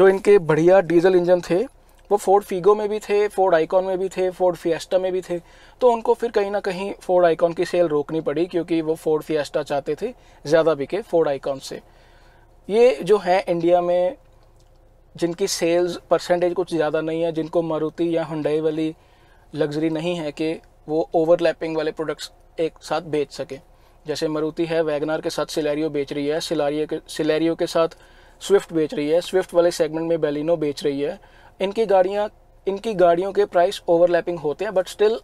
जो इनके बढ़िया डीजल इंजन थे वो फोर्ड फीगो में भी थे फोर्ड आइकॉन में भी थे फोर्ड फिएस्टा में भी थे तो उनको फिर कहीं ना कहीं फोर्ड आइकॉन की सेल रोकनी पड़ी क्योंकि वो फोर्ड फिएस्टा चाहते थे ज़्यादा बिके फोर्ड आइकॉन से ये जो है इंडिया में जिनकी सेल्स परसेंटेज कुछ ज़्यादा नहीं है जिनको मारुति या हंडई वाली लग्जरी नहीं है कि वो ओवरलैपिंग वाले प्रोडक्ट्स एक साथ बेच सकें जैसे मारुति है वैगनार के साथ सिलेरियो बेच रही है सिलारियो के सिलेरियो के साथ स्विफ्ट बेच रही है स्विफ्ट वाले सेगमेंट में बेलिनो बेच रही है इनकी गाड़ियाँ इनकी गाड़ियों के प्राइस ओवरलैपिंग होते हैं बट स्टिल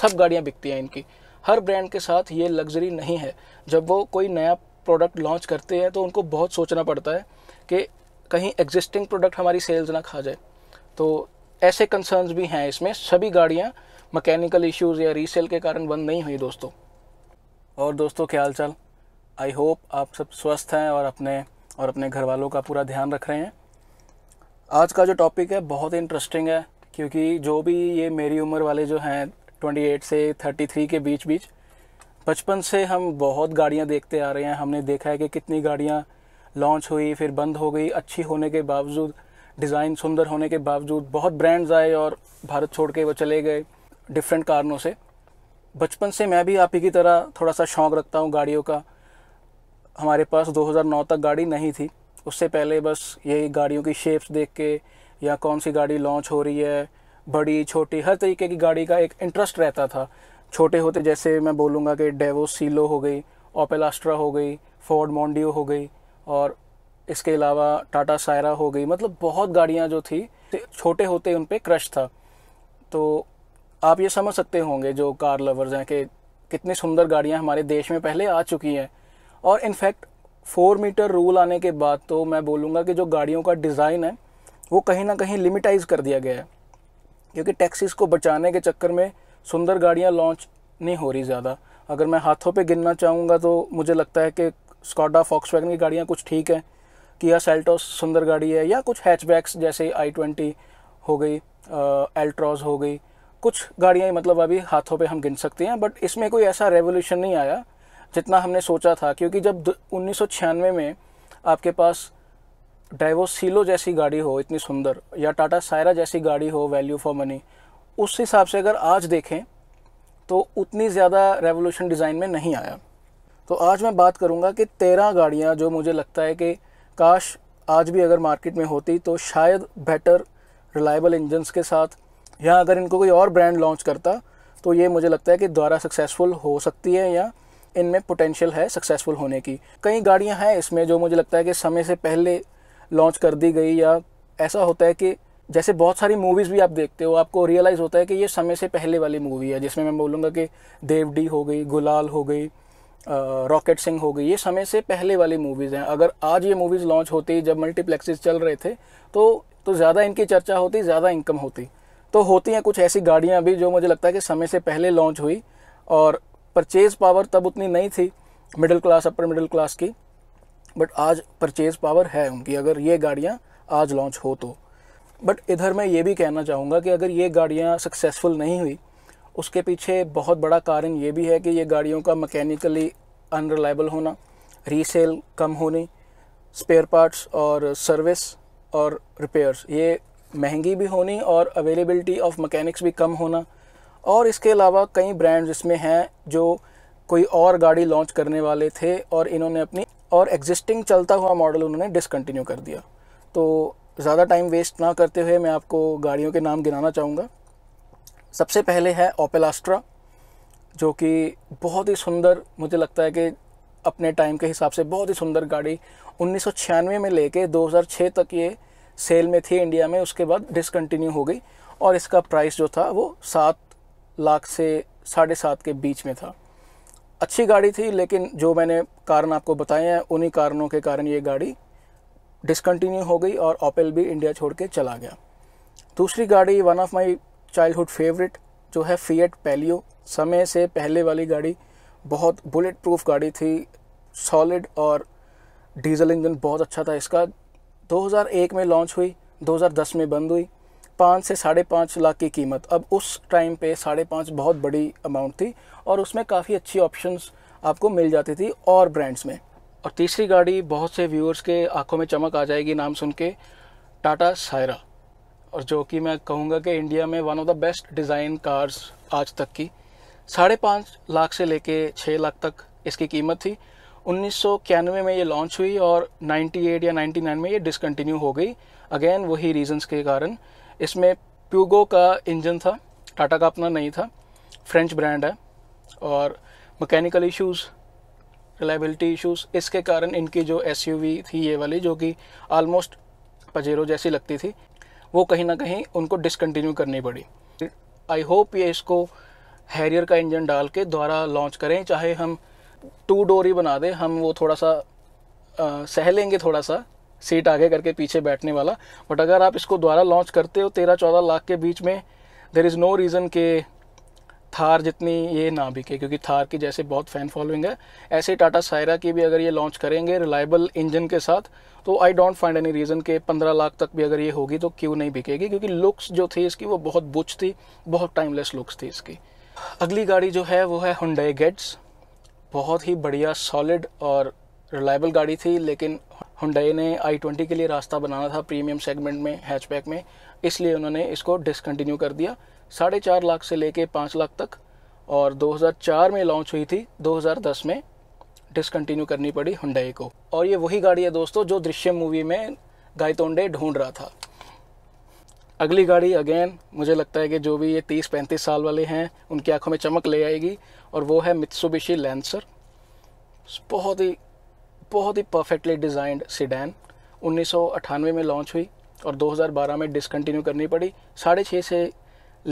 सब गाड़ियाँ बिकती हैं इनकी हर ब्रांड के साथ ये लग्जरी नहीं है जब वो कोई नया प्रोडक्ट लॉन्च करते हैं तो उनको बहुत सोचना पड़ता है कि कहीं एग्जिस्टिंग प्रोडक्ट हमारी सेल्स ना खा जाए तो ऐसे कंसर्न्स भी हैं इसमें सभी गाड़ियाँ मैकेनिकल इश्यूज या रीसेल के कारण बंद नहीं हुई दोस्तों और दोस्तों क्या हाल चाल आई होप आप सब स्वस्थ हैं और अपने और अपने घर वालों का पूरा ध्यान रख रहे हैं आज का जो टॉपिक है बहुत ही इंटरेस्टिंग है क्योंकि जो भी ये मेरी उम्र वाले जो हैं 28 से 33 के बीच बीच बचपन से हम बहुत गाड़ियाँ देखते आ रहे हैं हमने देखा है कि कितनी गाड़ियाँ लॉन्च हुई फिर बंद हो गई अच्छी होने के बावजूद डिज़ाइन सुंदर होने के बावजूद बहुत ब्रांड्स आए और भारत छोड़ के वो चले गए डिफरेंट कारणों से बचपन से मैं भी आप ही की तरह थोड़ा सा शौक़ रखता हूँ गाड़ियों का हमारे पास 2009 तक गाड़ी नहीं थी उससे पहले बस यही गाड़ियों की शेप्स देख के या कौन सी गाड़ी लॉन्च हो रही है बड़ी छोटी हर तरीके की गाड़ी का एक इंटरेस्ट रहता था छोटे होते जैसे मैं बोलूँगा कि डेवो सीलो हो गई ओपेल आस्ट्रा हो गई फोर्ड मोंडियो हो गई और इसके अलावा टाटा सायरा हो गई मतलब बहुत गाड़ियाँ जो थी छोटे होते उन पर क्रश था तो आप ये समझ सकते होंगे जो कार लवर्स हैं कि कितनी सुंदर गाड़ियाँ हमारे देश में पहले आ चुकी हैं और इनफैक्ट फोर मीटर रूल आने के बाद तो मैं बोलूँगा कि जो गाड़ियों का डिज़ाइन है वो कहीं ना कहीं लिमिटाइज कर दिया गया है क्योंकि टैक्सीज़ को बचाने के चक्कर में सुंदर गाड़ियाँ लॉन्च नहीं हो रही ज़्यादा अगर मैं हाथों पे गिनना चाहूँगा तो मुझे लगता है कि स्कॉडा फॉक्स वैगन की गाड़ियाँ कुछ ठीक हैं किया सेल्टोस सुंदर गाड़ी है या कुछ हैचबैक्स जैसे आई ट्वेंटी हो गई एल्ट्रॉज हो गई कुछ गाड़ियाँ मतलब अभी हाथों पे हम गिन सकते हैं बट इसमें कोई ऐसा रेवोल्यूशन नहीं आया जितना हमने सोचा था क्योंकि जब उन्नीस में आपके पास डाइवोसीलो जैसी गाड़ी हो इतनी सुंदर या टाटा सायरा जैसी गाड़ी हो वैल्यू फॉर मनी उस हिसाब से अगर आज देखें तो उतनी ज़्यादा रेवोल्यूशन डिज़ाइन में नहीं आया तो आज मैं बात करूँगा कि तेरह गाड़ियाँ जो मुझे लगता है कि काश आज भी अगर मार्केट में होती तो शायद बेटर रिलायबल इंजनस के साथ या अगर इनको कोई और ब्रांड लॉन्च करता तो ये मुझे लगता है कि दोबारा सक्सेसफुल हो सकती है या इनमें पोटेंशियल है सक्सेसफुल होने की कई गाड़ियां हैं इसमें जो मुझे लगता है कि समय से पहले लॉन्च कर दी गई या ऐसा होता है कि जैसे बहुत सारी मूवीज़ भी आप देखते हो आपको रियलाइज़ होता है कि ये समय से पहले वाली मूवी है जिसमें मैं बोलूँगा कि देवडी हो गई गुलाल हो गई रॉकेट सिंह हो गई ये समय से पहले वाली मूवीज़ हैं अगर आज ये मूवीज़ लॉन्च होती जब मल्टीप्लेक्सेस चल रहे थे तो तो ज़्यादा इनकी चर्चा होती ज़्यादा इनकम होती तो होती हैं कुछ ऐसी गाड़ियाँ भी जो मुझे लगता है कि समय से पहले लॉन्च हुई और परचेज पावर तब उतनी नहीं थी middle class upper middle class की बट आज परचेज पावर है उनकी अगर ये गाड़ियाँ आज लॉन्च हो तो बट इधर मैं ये भी कहना चाहूँगा कि अगर ये गाड़ियाँ सक्सेसफुल नहीं हुई उसके पीछे बहुत बड़ा कारण ये भी है कि ये गाड़ियों का मैकेनिकली अनरिलाइबल होना रीसेल कम होनी स्पेयर पार्ट्स और सर्विस और रिपेयर्स ये महंगी भी होनी और अवेलेबिलिटी ऑफ मैकेनिक्स भी कम होना और इसके अलावा कई ब्रांड्स इसमें हैं जो कोई और गाड़ी लॉन्च करने वाले थे और इन्होंने अपनी और एग्जिस्टिंग चलता हुआ मॉडल उन्होंने डिसकंटिन्यू कर दिया तो ज़्यादा टाइम वेस्ट ना करते हुए मैं आपको गाड़ियों के नाम गिनाना चाहूँगा सबसे पहले है ओपेलास्ट्रा जो कि बहुत ही सुंदर मुझे लगता है कि अपने टाइम के हिसाब से बहुत ही सुंदर गाड़ी उन्नीस में लेके 2006 तक ये सेल में थी इंडिया में उसके बाद डिसकंटिन्यू हो गई और इसका प्राइस जो था वो सात लाख से साढ़े सात के बीच में था अच्छी गाड़ी थी लेकिन जो मैंने कारण आपको बताए हैं उन्हीं कारणों के कारण ये गाड़ी डिसकंटिन्यू हो गई और ओपेल भी इंडिया छोड़ के चला गया दूसरी गाड़ी one of my childhood favourite जो है फीएट पैलियो समय से पहले वाली गाड़ी बहुत बुलेट प्रूफ गाड़ी थी सॉलिड और डीजल इंजन बहुत अच्छा था इसका 2001 में लॉन्च हुई 2010 में बंद हुई पाँच से साढ़े पाँच लाख की कीमत अब उस टाइम पे साढ़े पाँच बहुत बड़ी अमाउंट थी और उसमें काफ़ी अच्छी ऑप्शंस आपको मिल जाती थी और ब्रांड्स में और तीसरी गाड़ी बहुत से व्यूअर्स के आंखों में चमक आ जाएगी नाम सुन के टाटा सायरा और जो कि मैं कहूँगा कि इंडिया में one of the best design cars आज तक की साढ़े पाँच लाख से लेके छः लाख तक इसकी कीमत थी उन्नीस में ये लॉन्च हुई और 98 या 99 में ये डिसकंटिन्यू हो गई अगेन वही रीजंस के कारण इसमें प्यूगो का इंजन था टाटा का अपना नहीं था फ्रेंच ब्रांड है और मैकेनिकल इश्यूज रिलायबिलिटी इश्यूज इसके कारण इनकी जो एस थी ये वाली जो कि ऑलमोस्ट पजेरो जैसी लगती थी वो कहीं ना कहीं उनको डिसकंटिन्यू करनी पड़ी आई होप ये इसको हैरियर का इंजन डाल के द्वारा लॉन्च करें चाहे हम टू डोरी बना दें हम वो थोड़ा सा आ, सह लेंगे थोड़ा सा सीट आगे करके पीछे बैठने वाला बट अगर आप इसको दोबारा लॉन्च करते हो तेरह चौदह लाख के बीच में देर इज़ नो रीज़न के थार जितनी ये ना बिके क्योंकि थार की जैसे बहुत फ़ैन फॉलोइंग है ऐसे टाटा सायरा की भी अगर ये लॉन्च करेंगे रिलायबल इंजन के साथ तो I don't find any reason के पंद्रह लाख तक भी अगर ये होगी तो क्यों नहीं बिकेगी क्योंकि लुक्स जो थी इसकी वो बहुत बुच थी बहुत टाइमलेस लुक्स थी इसकी अगली गाड़ी जो है वो है हुडाई गेट्स बहुत ही बढ़िया सॉलिड और रिलायबल गाड़ी थी लेकिन हुडई ने आई ट्वेंटी के लिए रास्ता बनाना था प्रीमियम सेगमेंट में हैचबैक में इसलिए उन्होंने इसको डिसकंटिन्यू कर दिया साढ़े चार लाख से लेके पाँच लाख तक और 2004 में लॉन्च हुई थी 2010 में डिसकंटिन्यू करनी पड़ी हुडई को और ये वही गाड़ी है दोस्तों जो दृश्य मूवी में गायतोंडे ढूंढ रहा था अगली गाड़ी अगेन मुझे लगता है कि जो भी ये तीस पैंतीस साल वाले हैं उनकी आंखों में चमक ले आएगी और वो है मित्सुबिशी लेंसर बहुत ही बहुत ही परफेक्टली डिज़ाइंड सीडैन अठानवे में लॉन्च हुई और 2012 में डिसकंटिन्यू करनी पड़ी साढ़े छः से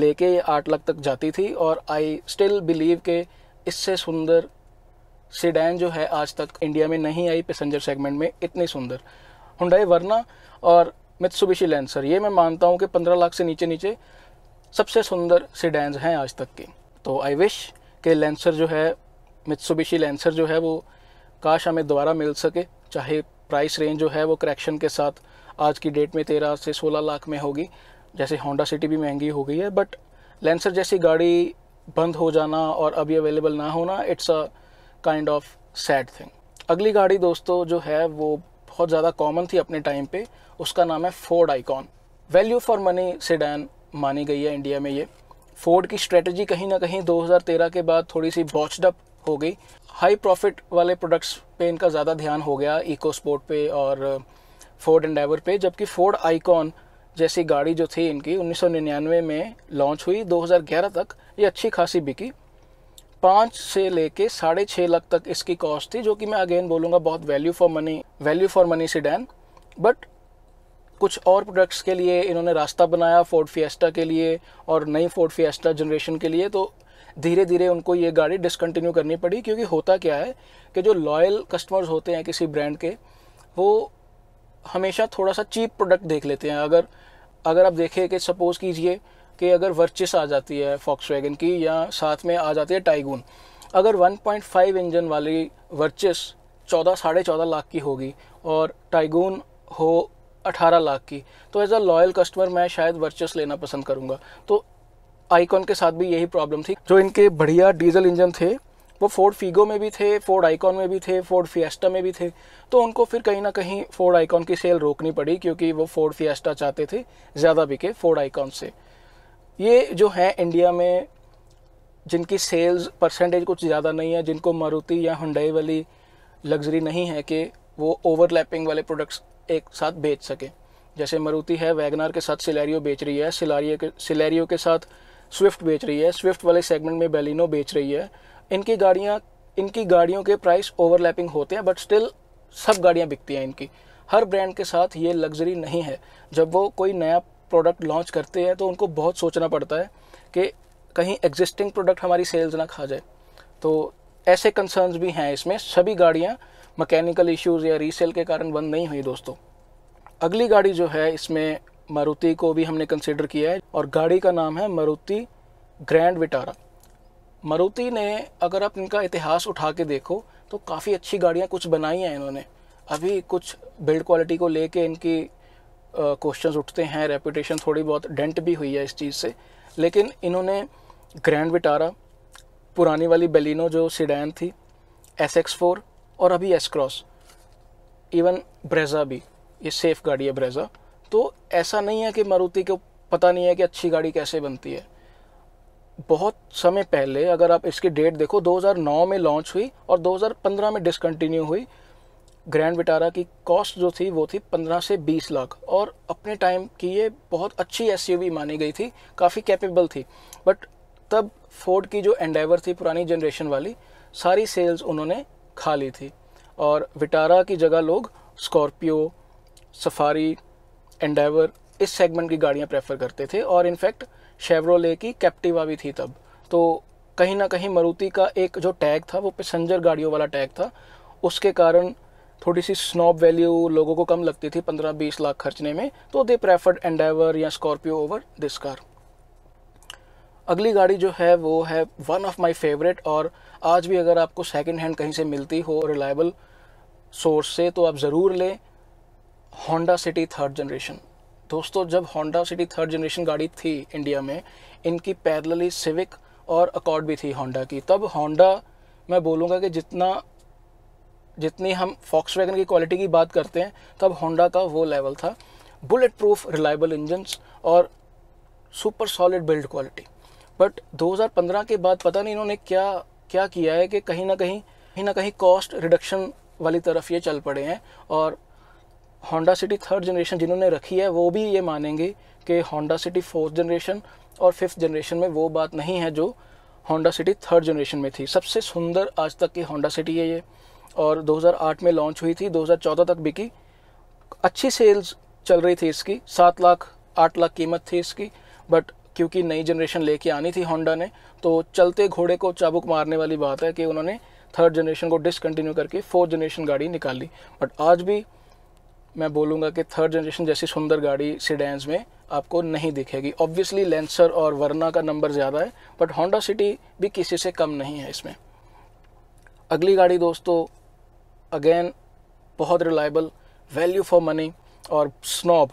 लेके आठ लाख तक जाती थी और आई स्टिल बिलीव के इससे सुंदर सीडैन जो है आज तक इंडिया में नहीं आई पैसेंजर सेगमेंट में इतनी सुंदर हुडाई वरना और मित्सुबिशी लेंसर ये मैं मानता हूँ कि पंद्रह लाख से नीचे नीचे सबसे सुंदर सीडैन्स हैं आज तक की तो आई विश के लेंसर जो है मित्सुबिशी लेंसर जो है वो काश हमें दोबारा मिल सके चाहे प्राइस रेंज जो है वो करेक्शन के साथ आज की डेट में तेरह से सोलह लाख में होगी जैसे होंडा सिटी भी महंगी हो गई है बट लेंसर जैसी गाड़ी बंद हो जाना और अभी अवेलेबल ना होना it's a kind of sad thing अगली गाड़ी दोस्तों जो है वो बहुत ज़्यादा कॉमन थी अपने टाइम पे उसका नाम है Ford Icon value for money sedan मानी गई है इंडिया में ये फोर्ड की स्ट्रेटजी कहीं ना कहीं 2013 के बाद थोड़ी सी बॉचडअप हो गई हाई प्रॉफिट वाले प्रोडक्ट्स पे इनका ज़्यादा ध्यान हो गया इको स्पोर्ट पे और फोर्ड uh, एंडेवर पे जबकि फोर्ड आइकॉन जैसी गाड़ी जो थी इनकी 1999 में लॉन्च हुई 2011 तक ये अच्छी खासी बिकी पाँच से लेके साढ़े छः लाख तक इसकी कॉस्ट थी जो कि मैं अगेन बोलूँगा बहुत value for money value for money then but कुछ और प्रोडक्ट्स के लिए इन्होंने रास्ता बनाया फोर्ड फिएस्टा के लिए और नई फोर्ड फिएस्टा जनरेशन के लिए तो धीरे धीरे उनको ये गाड़ी डिसकंटिन्यू करनी पड़ी क्योंकि होता क्या है कि जो लॉयल कस्टमर्स होते हैं किसी ब्रांड के वो हमेशा थोड़ा सा चीप प्रोडक्ट देख लेते हैं अगर अगर आप देखें कि सपोज़ कीजिए कि अगर वर्चिस आ जाती है फॉक्स वैगन की या साथ में आ जाती है टाइगून अगर 1.5 इंजन वाली वर्चिस चौदह साढ़े चौदह लाख की होगी और टाइगून हो 18 लाख की तो एज अ लॉयल कस्टमर मैं शायद वर्चस लेना पसंद करूँगा तो आइकॉन के साथ भी यही प्रॉब्लम थी जो इनके बढ़िया डीजल इंजन थे वो फोर्ड फीगो में भी थे फोर्ड आइकॉन में भी थे फोर्ड फिएस्टा में भी थे तो उनको फिर कहीं ना कहीं फोर्ड आइकॉन की सेल रोकनी पड़ी क्योंकि वो फोर्ड फिएस्टा चाहते थे ज़्यादा बिके फोर्ड आइकॉन से ये जो है इंडिया में जिनकी सेल्स परसेंटेज कुछ ज़्यादा नहीं है जिनको मारुति या हंडई वाली लग्जरी नहीं है कि वो ओवरलैपिंग वाले प्रोडक्ट्स एक साथ बेच सकें जैसे मारुति है वैगनार के साथ सिलेरियो बेच रही है सिलारियो के सिलेरियो के साथ स्विफ्ट बेच रही है स्विफ्ट वाले सेगमेंट में बेलिनो बेच रही है इनकी गाड़ियाँ इनकी गाड़ियों के प्राइस ओवरलैपिंग होते हैं बट स्टिल सब गाड़ियाँ बिकती हैं इनकी हर ब्रांड के साथ ये लग्जरी नहीं है जब वो कोई नया प्रोडक्ट लॉन्च करते हैं तो उनको बहुत सोचना पड़ता है कि कहीं एग्जिस्टिंग प्रोडक्ट हमारी सेल्स ना खा जाए तो ऐसे कंसर्न्स भी हैं इसमें सभी गाड़ियाँ मैकेनिकल इश्यूज़ या रीसेल के कारण बंद नहीं हुई दोस्तों अगली गाड़ी जो है इसमें मारुति को भी हमने कंसिडर किया है और गाड़ी का नाम है मारुति ग्रैंड विटारा मारुति ने अगर आप इनका इतिहास उठा के देखो तो काफ़ी अच्छी गाड़ियाँ कुछ बनाई हैं इन्होंने अभी कुछ बिल्ड क्वालिटी को लेके इनकी क्वेश्चन उठते हैं रेपुटेशन थोड़ी बहुत डेंट भी हुई है इस चीज़ से लेकिन इन्होंने ग्रैंड विटारा पुरानी वाली बेलिनो जो सीडैन थी एस एक्स फोर और अभी एस क्रॉस इवन ब्रेज़ा भी ये सेफ़ गाड़ी है ब्रेज़ा तो ऐसा नहीं है कि मारुति को पता नहीं है कि अच्छी गाड़ी कैसे बनती है बहुत समय पहले अगर आप इसकी डेट देखो 2009 में लॉन्च हुई और 2015 में डिसकंटिन्यू हुई ग्रैंड विटारा की कॉस्ट जो थी वो थी 15 से 20 लाख और अपने टाइम की ये बहुत अच्छी एस मानी गई थी काफ़ी कैपेबल थी बट तब फोर्ड की जो एंडेवर थी पुरानी जनरेशन वाली सारी सेल्स उन्होंने खा ली थी और विटारा की जगह लोग स्कॉर्पियो सफारी एंडेवर इस सेगमेंट की गाड़ियाँ प्रेफर करते थे और इनफैक्ट शेवरोले की कैप्टिवा भी थी तब तो कहीं ना कहीं मारुति का एक जो टैग था वो पैसेंजर गाड़ियों वाला टैग था उसके कारण थोड़ी सी स्नॉप वैल्यू लोगों को कम लगती थी पंद्रह बीस लाख खर्चने में तो दे प्रेफर्ड एंडेवर या स्कॉर्पियो ओवर दिस कार अगली गाड़ी जो है वो है वन ऑफ माय फेवरेट और आज भी अगर आपको सेकंड हैंड कहीं से मिलती हो रिलायबल सोर्स से तो आप ज़रूर लें होंडा सिटी थर्ड जनरेशन दोस्तों जब होंडा सिटी थर्ड जनरेशन गाड़ी थी इंडिया में इनकी पैरेलली सिविक और अकॉर्ड भी थी होंडा की तब होंडा मैं बोलूँगा कि जितना जितनी हम फॉक्स वैगन की क्वालिटी की बात करते हैं तब होंडा का वो लेवल था बुलेट प्रूफ रिलायबल इंजन्स और super solid build quality but 2015 के बाद पता नहीं इन्होंने क्या क्या किया है कि कहीं ना कहीं कहीं ना कहीं कॉस्ट रिडक्शन वाली तरफ ये चल पड़े हैं और होंडा सिटी थर्ड जनरेशन जिन्होंने रखी है वो भी ये मानेंगे कि होंडा सिटी फोर्थ जनरेशन और फिफ्थ जनरेशन में वो बात नहीं है जो होंडा सिटी थर्ड जनरेशन में थी सबसे सुंदर आज तक की होंडा सिटी है ये और 2008 में लॉन्च हुई थी 2014 तक बिकी अच्छी सेल्स चल रही थी इसकी सात लाख आठ लाख कीमत थी इसकी बट क्योंकि नई जनरेशन लेके आनी थी होंडा ने तो चलते घोड़े को चाबुक मारने वाली बात है कि उन्होंने थर्ड जनरेशन को डिसकंटिन्यू करके फोर्थ जनरेशन गाड़ी निकाल ली बट आज भी मैं बोलूँगा कि थर्ड जनरेशन जैसी सुंदर गाड़ी सीडेंस में आपको नहीं दिखेगी ऑब्वियसली लेंसर और वरना का नंबर ज़्यादा है बट होंडा सिटी भी किसी से कम नहीं है इसमें अगली गाड़ी दोस्तों अगेन बहुत रिलायबल वैल्यू फॉर मनी और स्नॉब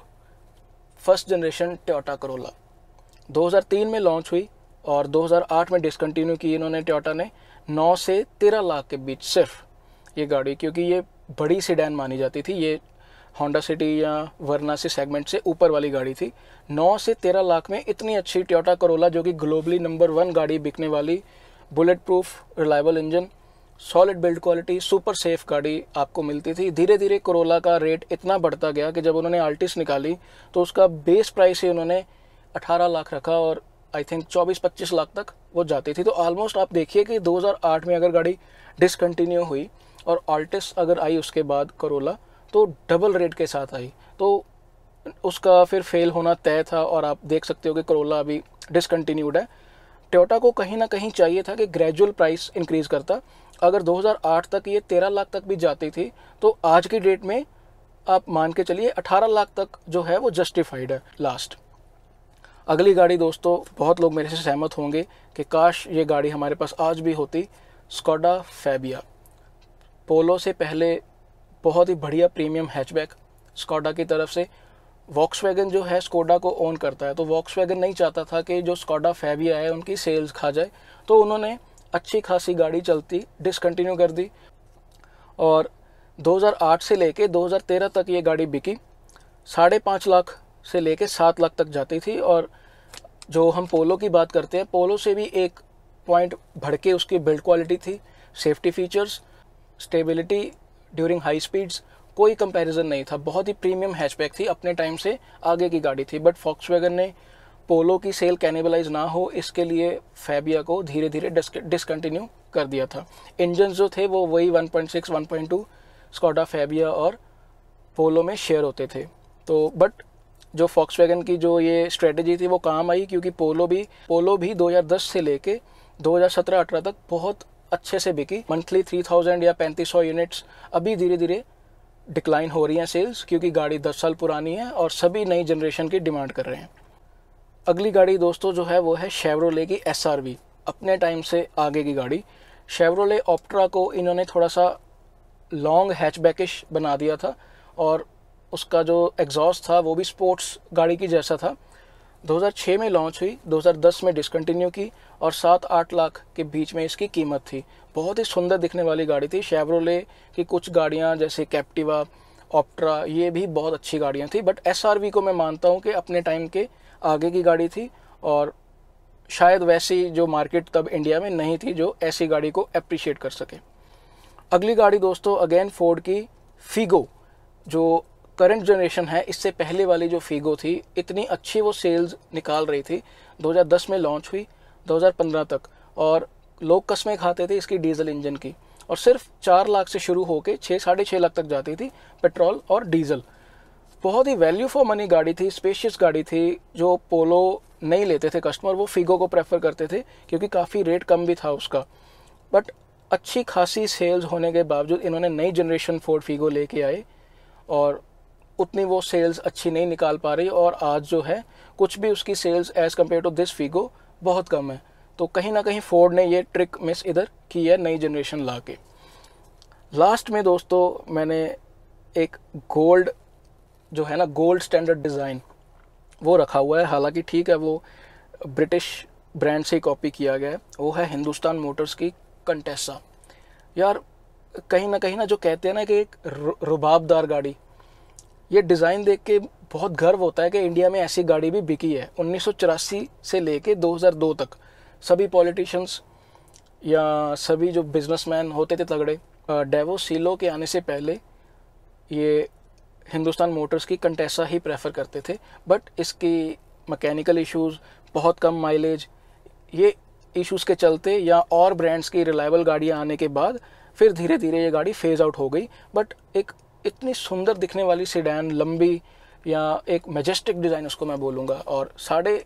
फर्स्ट जनरेशन टोटा करोला 2003 में लॉन्च हुई और 2008 में डिसकंटिन्यू की इन्होंने टोटा ने 9 से 13 लाख के बीच सिर्फ ये गाड़ी क्योंकि ये बड़ी सीडैन मानी जाती थी ये होंडा सिटी या वरना से सेगमेंट से ऊपर वाली गाड़ी थी 9 से 13 लाख में इतनी अच्छी टोयोटा करोला जो कि ग्लोबली नंबर वन गाड़ी बिकने वाली bullet proof reliable engine solid build quality super safe गाड़ी आपको मिलती थी धीरे धीरे करोला का रेट इतना बढ़ता गया कि जब उन्होंने आल्टिस निकाली तो उसका बेस प्राइस ही उन्होंने 18 लाख रखा और आई थिंक 24-25 लाख तक वो जाती थी तो ऑलमोस्ट आप देखिए कि 2008 में अगर गाड़ी डिसकंटिन्यू हुई और आल्टिस अगर आई उसके बाद करोला तो डबल रेट के साथ आई तो उसका फिर फेल होना तय था और आप देख सकते हो कि करोला अभी डिसकन्टीन्यूड है टोयोटा को कहीं ना कहीं चाहिए था कि ग्रेजुअल प्राइस इंक्रीज़ करता अगर 2008 तक ये 13 लाख तक भी जाती थी तो आज की डेट में आप मान के चलिए 18 लाख तक जो है वो जस्टिफाइड है लास्ट अगली गाड़ी दोस्तों बहुत लोग मेरे से सहमत होंगे कि काश ये गाड़ी हमारे पास आज भी होती स्कोडा फैबिया पोलो से पहले बहुत ही बढ़िया प्रीमियम हैचबैक स्कोडा की तरफ से वॉक्स जो है स्कोडा को ओन करता है तो वॉक्स नहीं चाहता था कि जो स्कोडा फैबिया है उनकी सेल्स खा जाए तो उन्होंने अच्छी खासी गाड़ी चलती डिसकंटिन्यू कर दी और 2008 से लेके 2013 तक ये गाड़ी बिकी साढ़े पाँच लाख से लेके सात लाख तक जाती थी और जो हम पोलो की बात करते हैं पोलो से भी एक पॉइंट भड़के उसकी बिल्ड क्वालिटी थी safety features stability during high speeds कोई कंपैरिजन नहीं था बहुत ही प्रीमियम हैचबैक थी अपने टाइम से आगे की गाड़ी थी बट फॉक्स ने पोलो की सेल कैनिबलाइज ना हो इसके लिए फैबिया को धीरे धीरे डिसकंटिन्यू कर दिया था इंजन जो थे वो वही 1.6, 1.2 स्कॉडा फैबिया और पोलो में शेयर होते थे तो बट जो फॉक्स की जो ये स्ट्रेटजी थी वो काम आई क्योंकि पोलो भी पोलो भी 2010 से लेके 2017-18 तक बहुत अच्छे से बिकी मंथली थ्री थाउजेंड या पैंतीस सौ यूनिट्स अभी धीरे धीरे डिक्लाइन हो रही हैं सेल्स क्योंकि गाड़ी दस साल पुरानी है और सभी नई जनरेशन की डिमांड कर रहे हैं अगली गाड़ी दोस्तों जो है वो है शेवरोले की एस अपने टाइम से आगे की गाड़ी शेवरोले ऑप्ट्रा को इन्होंने थोड़ा सा लॉन्ग हैचबैकिश बना दिया था और उसका जो एग्जॉस्ट था वो भी स्पोर्ट्स गाड़ी की जैसा था 2006 में लॉन्च हुई 2010 में डिसकंटिन्यू की और सात आठ लाख के बीच में इसकी कीमत थी बहुत ही सुंदर दिखने वाली गाड़ी थी शेवरोले की कुछ गाड़ियाँ जैसे कैप्टिवा ऑप्ट्रा ये भी बहुत अच्छी गाड़ियाँ थी बट एस को मैं मानता हूँ कि अपने टाइम के आगे की गाड़ी थी और शायद वैसी जो मार्केट तब इंडिया में नहीं थी जो ऐसी गाड़ी को अप्रिशिएट कर सके अगली गाड़ी दोस्तों अगेन फोर्ड की फिगो जो करंट जनरेशन है इससे पहले वाली जो फीगो थी इतनी अच्छी वो सेल्स निकाल रही थी 2010 में लॉन्च हुई 2015 तक और लोग कस्में खाते थे इसकी डीजल इंजन की और सिर्फ चार लाख से शुरू होकर छः साढ़े छः लाख तक जाती थी पेट्रोल और डीजल बहुत ही वैल्यू फॉर मनी गाड़ी थी स्पेशियस गाड़ी थी जो पोलो नहीं लेते थे कस्टमर वो फीगो को प्रेफर करते थे क्योंकि काफ़ी रेट कम भी था उसका बट अच्छी खासी सेल्स होने के बावजूद इन्होंने नई जनरेशन फोर्ड फीगो लेके आए और उतनी वो सेल्स अच्छी नहीं निकाल पा रही और आज जो है कुछ भी उसकी sales as compared to this Figo बहुत कम है तो कहीं ना कहीं फोर्ड ने ये ट्रिक मिस इधर की है नई जनरेशन ला के लास्ट में दोस्तों मैंने एक गोल्ड जो है ना गोल्ड स्टैंडर्ड डिज़ाइन वो रखा हुआ है हालांकि ठीक है वो ब्रिटिश ब्रांड से ही कॉपी किया गया है वो है हिंदुस्तान मोटर्स की कंटेसा यार कहीं ना कहीं ना जो कहते हैं ना कि एक रुबाबदार गाड़ी ये डिज़ाइन देख के बहुत गर्व होता है कि इंडिया में ऐसी गाड़ी भी बिकी है उन्नीस से लेके 2002 तक सभी पॉलिटिशियंस या सभी जो बिजनेसमैन होते थे तगड़े डेवो सीलो के आने से पहले ये हिंदुस्तान मोटर्स की कंटेसा ही प्रेफर करते थे बट इसकी मैकेनिकल इश्यूज बहुत कम माइलेज ये इश्यूज के चलते या और ब्रांड्स की रिलायबल गाड़ियाँ आने के बाद फिर धीरे धीरे ये गाड़ी फेज़ आउट हो गई बट एक इतनी सुंदर दिखने वाली सीडैन लंबी या एक मेजेस्टिक डिज़ाइन उसको मैं बोलूँगा और साढ़े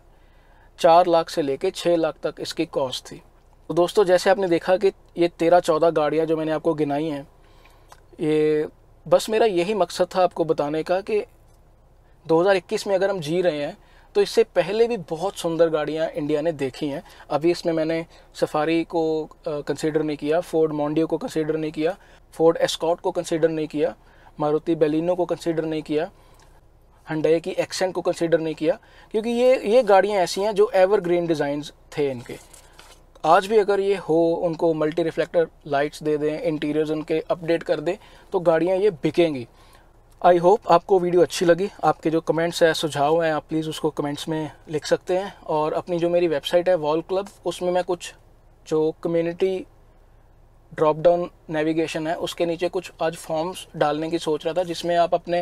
चार लाख से लेके छः लाख तक इसकी कॉस्ट थी तो दोस्तों जैसे आपने देखा कि ये तेरह चौदह गाड़ियाँ जो मैंने आपको गिनाई हैं ये बस मेरा यही मकसद था आपको बताने का कि 2021 में अगर हम जी रहे हैं तो इससे पहले भी बहुत सुंदर गाड़ियाँ इंडिया ने देखी हैं अभी इसमें मैंने सफारी को कंसिडर नहीं किया फोर्ड मॉन्डियो को कंसिडर नहीं किया फोर्ड एस्कॉट को कंसिडर नहीं किया मारुति बेलिनो को कंसिडर नहीं किया हंडे की एक्सेंट को कंसिडर नहीं किया क्योंकि ये ये गाड़ियाँ ऐसी हैं जो एवरग्रीन डिज़ाइन थे इनके आज भी अगर ये हो उनको मल्टी रिफ्लेक्टर लाइट्स दे दें इंटीरियर्स उनके अपडेट कर दें तो गाड़ियाँ ये बिकेंगी आई होप आपको वीडियो अच्छी लगी आपके जो कमेंट्स हैं सुझाव हैं आप प्लीज़ उसको कमेंट्स में लिख सकते हैं और अपनी जो मेरी वेबसाइट है वॉल क्लब उसमें मैं कुछ जो कम्युनिटी ड्रॉप डाउन नेविगेशन है उसके नीचे कुछ आज फॉर्म्स डालने की सोच रहा था जिसमें आप अपने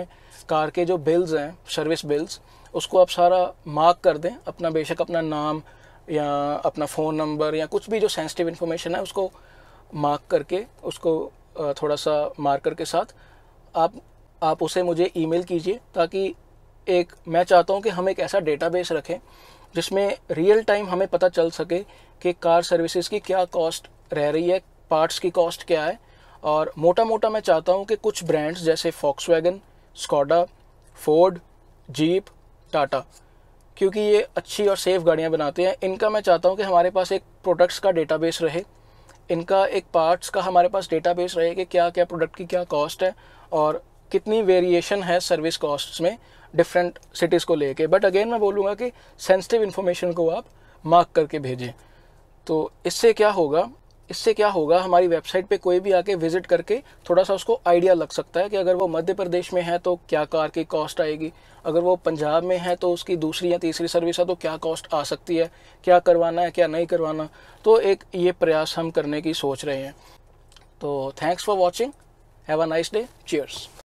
कार के जो बिल्स हैं सर्विस बिल्स उसको आप सारा मार्क कर दें अपना बेशक अपना नाम या अपना फ़ोन नंबर या कुछ भी जो सेंसिटिव इन्फॉर्मेशन है उसको मार्क करके उसको थोड़ा सा मार्कर के साथ आप आप उसे मुझे ईमेल कीजिए ताकि एक मैं चाहता हूँ कि हम एक ऐसा डेटाबेस रखें जिसमें रियल टाइम हमें पता चल सके कि कार सर्विसेज की क्या कॉस्ट रह रही है पार्ट्स की कॉस्ट क्या है और मोटा मोटा मैं चाहता हूँ कि कुछ ब्रांड्स जैसे Volkswagen Skoda Ford Jeep Tata क्योंकि ये अच्छी और सेफ़ गाड़ियाँ बनाते हैं इनका मैं चाहता हूँ कि हमारे पास एक प्रोडक्ट्स का डेटाबेस रहे इनका एक पार्ट्स का हमारे पास डेटाबेस रहे कि क्या क्या प्रोडक्ट की क्या कॉस्ट है और कितनी वेरिएशन है सर्विस कॉस्ट्स में डिफरेंट सिटीज़ को लेके बट अगेन मैं बोलूँगा कि सेंसिटिव इन्फॉर्मेशन को आप मार्क करके भेजें तो इससे क्या होगा इससे क्या होगा हमारी वेबसाइट पे कोई भी आके विजिट करके थोड़ा सा उसको आइडिया लग सकता है कि अगर वो मध्य प्रदेश में है तो क्या कार की कॉस्ट आएगी अगर वो पंजाब में है तो उसकी दूसरी या तीसरी सर्विस है तो क्या कॉस्ट आ सकती है क्या करवाना है क्या नहीं करवाना तो एक ये प्रयास हम करने की सोच रहे हैं तो thanks for watching have a nice day chairs